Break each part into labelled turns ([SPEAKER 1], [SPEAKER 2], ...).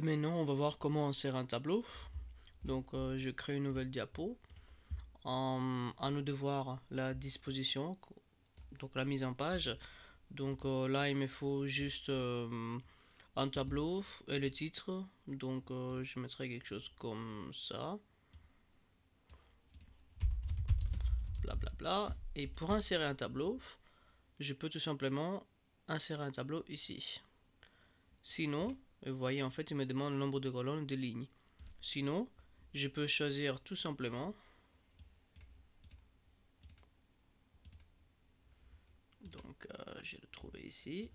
[SPEAKER 1] maintenant, eh on va voir comment insérer un tableau. Donc, euh, je crée une nouvelle diapo. En, à nous de voir la disposition, donc la mise en page. Donc euh, là, il me faut juste euh, un tableau et le titre. Donc, je mettrai quelque chose comme ça. Bla Bla, bla. Et pour insérer un tableau, je peux tout simplement insérer un tableau ici. Sinon, vous voyez, en fait, il me demande le nombre de colonnes de lignes. Sinon, je peux choisir tout simplement. Donc, euh, je vais le trouver ici.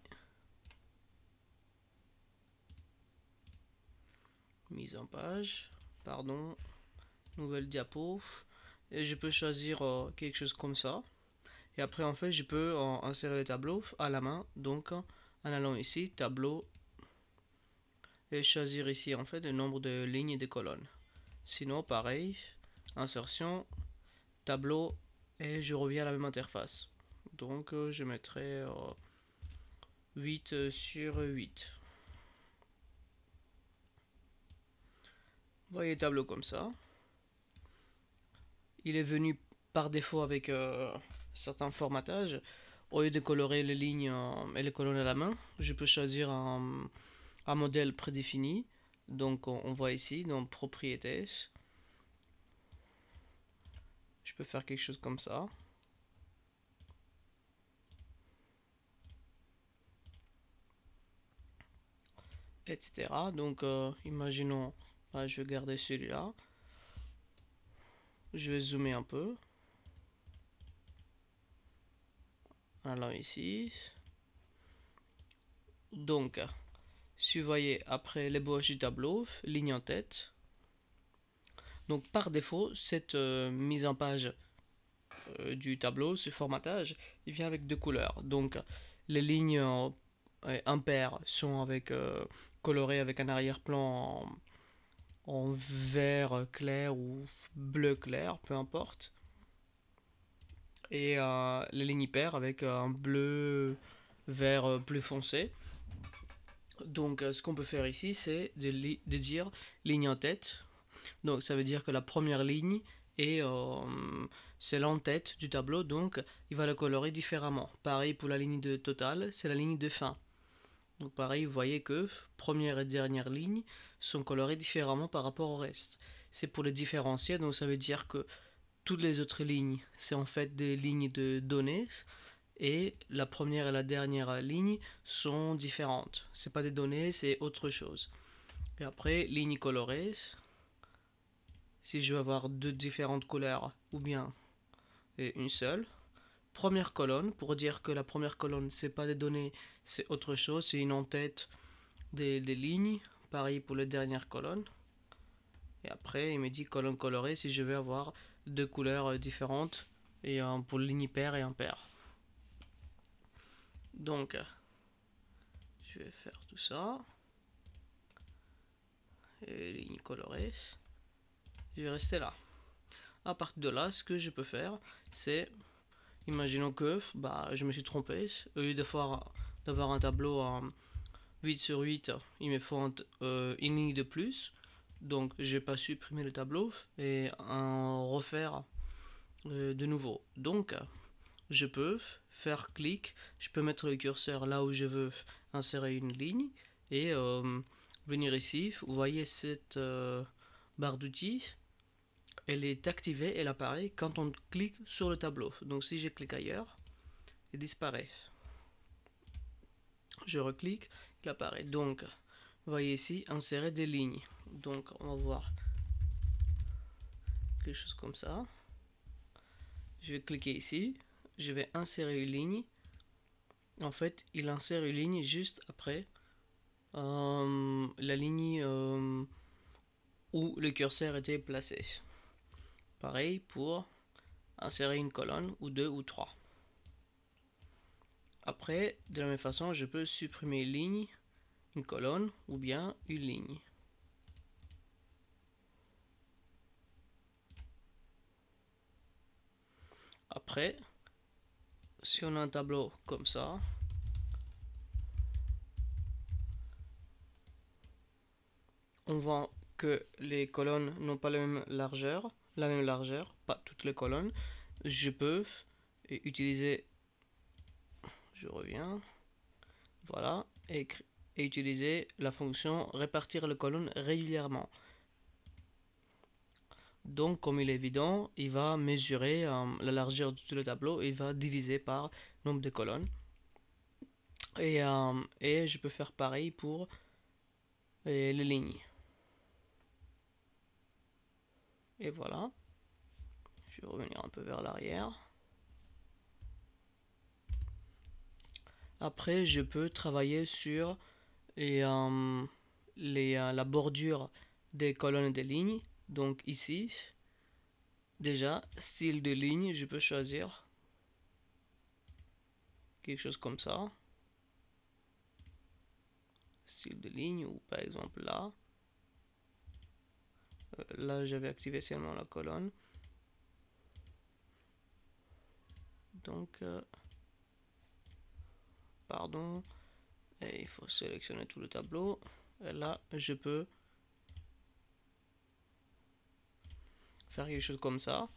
[SPEAKER 1] Mise en page. Pardon. Nouvelle diapo. Et je peux choisir euh, quelque chose comme ça. Et après, en fait, je peux euh, insérer le tableau à la main. Donc, en allant ici, tableau choisir ici en fait le nombre de lignes et de colonnes. Sinon, pareil, insertion, tableau, et je reviens à la même interface. Donc euh, je mettrai 8 euh, euh, sur 8. Voyez tableau comme ça. Il est venu par défaut avec certains formatages. Au lieu de colorer les lignes et les colonnes à la main, je peux choisir un modèle prédéfini. Donc on, voit ici dans propriétés. Je peux faire quelque chose comme ça. Etc. Donc euh, imaginons, je vais garder celui-là. Je vais zoomer un peu. Alors ici. Donc, voyez, après l'ébauche du tableau, ligne en tête. Donc par défaut, cette euh, mise en page euh, du tableau, ce formatage, il vient avec deux couleurs. Donc les lignes euh, impaires sont avec colorées avec un arrière-plan en, en, vert clair ou bleu clair, peu importe. Et les lignes hyper avec un bleu vert plus foncé. Donc euh, ce qu'on peut faire ici, c'est de, dire ligne en tête. Donc ça veut dire que la première ligne est, euh, c'est l'en-tête du tableau, donc il va le colorer différemment. Pareil pour la ligne de total, c'est la ligne de fin. Donc pareil, vous voyez que première et dernière ligne sont colorées différemment par rapport au reste. C'est pour les différencier, donc ça veut dire que toutes les autres lignes, c'est en fait des lignes de données, et la première et la dernière ligne sont différentes. C'est pas des données, c'est autre chose. Et après, ligne colorée, si je veux avoir deux différentes couleurs ou bien et une seule. Première colonne, pour dire que la première colonne, c'est pas des données, c'est autre chose, c'est une en-tête des, lignes. Pareil pour la dernière colonne. Et après, il me dit colonne colorée si je veux avoir deux couleurs différentes et un pour ligne paire et impair. Donc, je vais faire tout ça. Et lignes colorées. Je vais rester là. À partir de là, ce que je peux faire, c'est... Imaginons que bah, je me suis trompé. Au lieu d'avoir un tableau en 8 sur 8, il me faut euh, une ligne de plus. Donc, je vais pas supprimer le tableau et en refaire euh, de nouveau. Donc, je peux faire clic, je peux mettre le curseur là où je veux insérer une ligne et euh, venir ici. Vous voyez cette euh, barre d'outils, elle est activée, elle apparaît quand on clique sur le tableau. Donc si je clique ailleurs, elle disparaît. Je reclique, elle apparaît. Donc, vous voyez ici, insérer des lignes. Donc on va voir quelque chose comme ça. Je vais cliquer ici, je vais insérer une ligne. En fait, il insère une ligne juste après euh, la ligne euh, où le curseur était placé. Pareil pour insérer une colonne ou deux ou trois. Après, de la même façon, je peux supprimer une ligne, une colonne ou bien une ligne. Après, si on a un tableau comme ça, on voit que les colonnes n'ont pas la même largeur, la même largeur, pas toutes les colonnes. Je peux utiliser, je reviens, voilà, et utiliser la fonction répartir les colonnes régulièrement. Donc, comme il est évident, il va mesurer euh, la largeur de tout le tableau et il va diviser par nombre de colonnes. Et, euh, je peux faire pareil pour les lignes. Et voilà. Je vais revenir un peu vers l'arrière. Après, je peux travailler sur euh, la bordure des colonnes et des lignes donc ici, déjà, style de ligne, je peux choisir quelque chose comme ça. Style de ligne, ou par exemple là. Euh, là, j'avais activé seulement la colonne. Donc, euh, pardon, et il faut sélectionner tout le tableau. Et là, je peux faire quelque chose comme ça.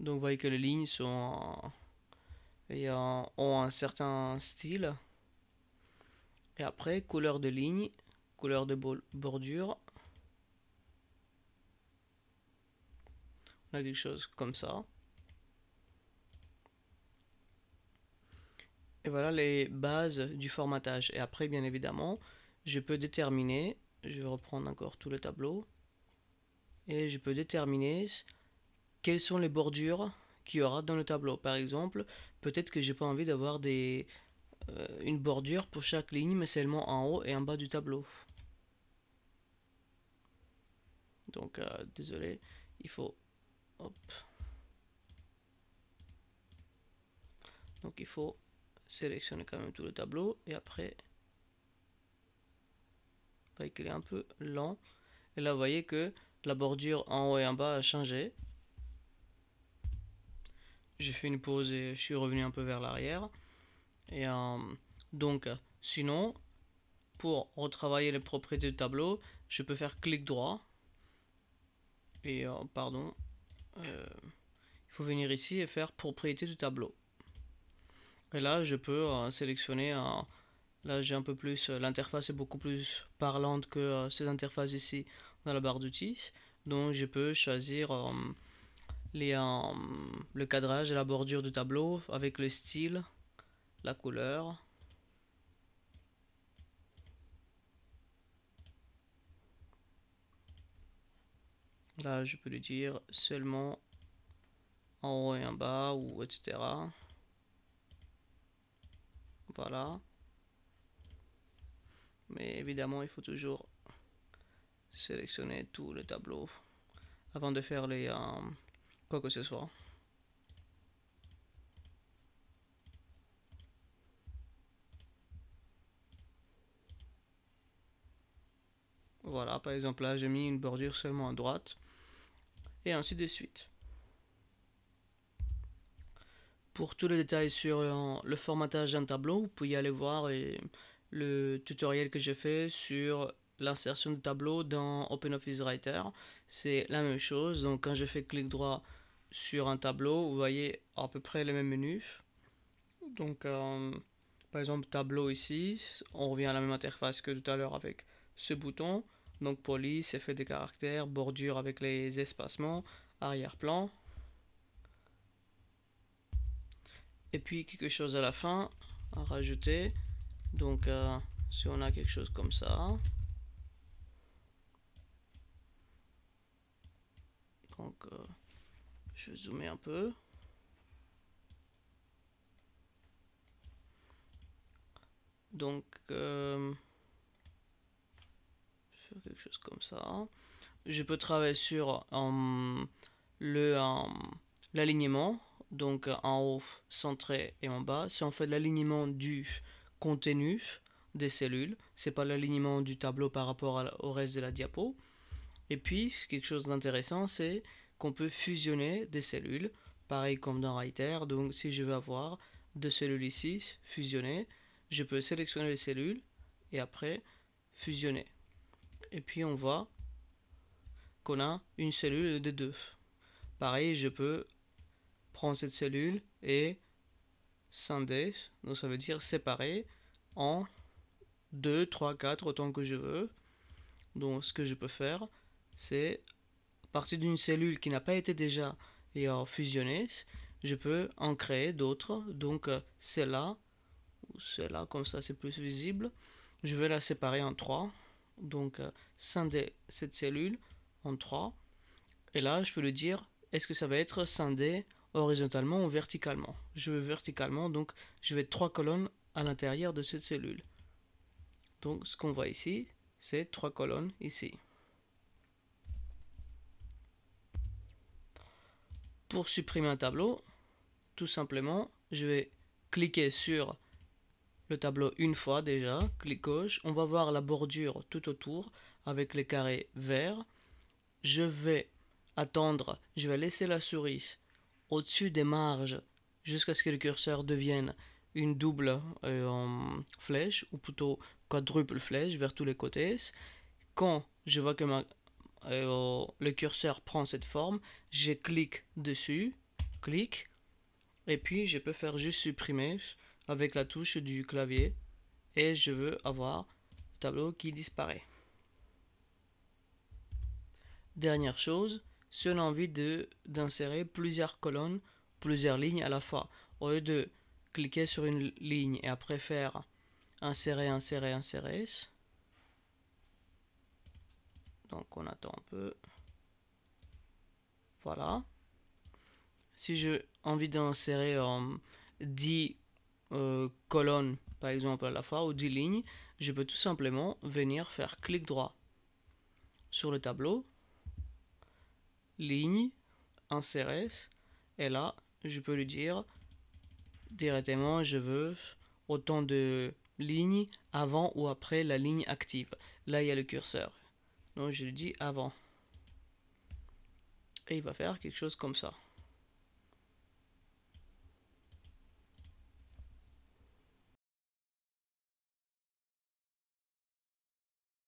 [SPEAKER 1] Donc vous voyez que les lignes sont et ont un certain style. Et après, couleur de ligne, couleur de bordure. On a quelque chose comme ça. Et voilà les bases du formatage. Et après, bien évidemment, je peux déterminer, je vais reprendre encore tout le tableau et je peux déterminer quelles sont les bordures qu'il y aura dans le tableau. Par exemple, peut-être que j'ai pas envie d'avoir des euh, une bordure pour chaque ligne, mais seulement en haut et en bas du tableau. Donc, euh, désolé, il faut... Donc, il faut sélectionner quand même tout le tableau et après... Vous voyez qu'il est un peu lent. Et là, vous voyez que la bordure en haut et en bas a changé. J'ai fait une pause et je suis revenu un peu vers l'arrière. Et euh, donc, sinon, pour retravailler les propriétés du tableau, je peux faire clic droit. Et euh, pardon, euh, il faut venir ici et faire propriétés du tableau. Et là, je peux sélectionner un... Là, j'ai un peu plus, l'interface est beaucoup plus parlante que ces interfaces ici dans la barre d'outils. Donc je peux choisir euh, les, euh, le cadrage et la bordure du tableau avec le style, la couleur. Là, je peux lui dire seulement en haut et en bas, ou etc. Voilà. Mais évidemment, il faut toujours sélectionner tout le tableau avant de faire les, euh, quoi que ce soit. Voilà, par exemple là j'ai mis une bordure seulement à droite et ainsi de suite. Pour tous les détails sur euh, le formatage d'un tableau, vous pouvez aller voir le tutoriel que j'ai fait sur l'insertion de tableau dans OpenOffice Writer. C'est la même chose. Donc quand je fais clic droit sur un tableau, vous voyez à peu près les mêmes menus. Donc euh, par exemple tableau ici, on revient à la même interface que tout à l'heure avec ce bouton. Donc police, effet de caractères, bordure avec les espacements, arrière-plan. Et puis quelque chose à la fin à rajouter. Donc euh, si on a quelque chose comme ça, Donc, euh, je vais zoomer un peu. Donc, je euh, faire quelque chose comme ça. Je peux travailler sur euh, le l'alignement, donc en haut centré et en bas. C'est en fait l'alignement du contenu des cellules, c'est pas l'alignement du tableau par rapport au reste de la diapo. Et puis, quelque chose d'intéressant, c'est qu'on peut fusionner des cellules, pareil comme dans Writer. Donc, si je veux avoir deux cellules ici, fusionner. je peux sélectionner les cellules et après fusionner. Et puis, on voit qu'on a une cellule de deux. Pareil, je peux prendre cette cellule et scinder, donc ça veut dire séparer en deux, trois, quatre, autant que je veux. Donc ce que je peux faire, c'est à partir d'une cellule qui n'a pas été déjà euh, fusionnée, je peux en créer d'autres. Donc euh, celle-là, ou celle-là, comme ça c'est plus visible. Je vais la séparer en trois. Donc euh, scinder cette cellule en trois. Et là, je peux lui dire, est-ce que ça va être scindé horizontalement ou verticalement Je veux verticalement, donc je vais trois colonnes à l'intérieur de cette cellule. Donc ce qu'on voit ici, c'est trois colonnes ici. Pour supprimer un tableau, tout simplement, je vais cliquer sur le tableau une fois déjà, clic gauche, on va voir la bordure tout autour avec les carrés verts. Je vais attendre, je vais laisser la souris au-dessus des marges jusqu'à ce que le curseur devienne une double euh, flèche, ou plutôt quadruple flèche vers tous les côtés. Quand je vois que ma euh, le curseur prend cette forme, je clique dessus, clique, et puis je peux faire juste supprimer avec la touche du clavier, et je veux avoir le tableau qui disparaît. Dernière chose, si on a envie d'insérer plusieurs colonnes, plusieurs lignes à la fois, au lieu de cliquer sur une ligne et après faire insérer, insérer, insérer, donc on attend un peu. Voilà. Si j'ai envie d'insérer 10 euh, euh, colonnes, par exemple, à la fois, ou 10 lignes, je peux tout simplement venir faire clic droit sur le tableau, ligne, insérer, et là, je peux lui dire directement, je veux autant de lignes avant ou après la ligne active. Là, il y a le curseur. Donc je lui dis avant. Et il va faire quelque chose comme ça.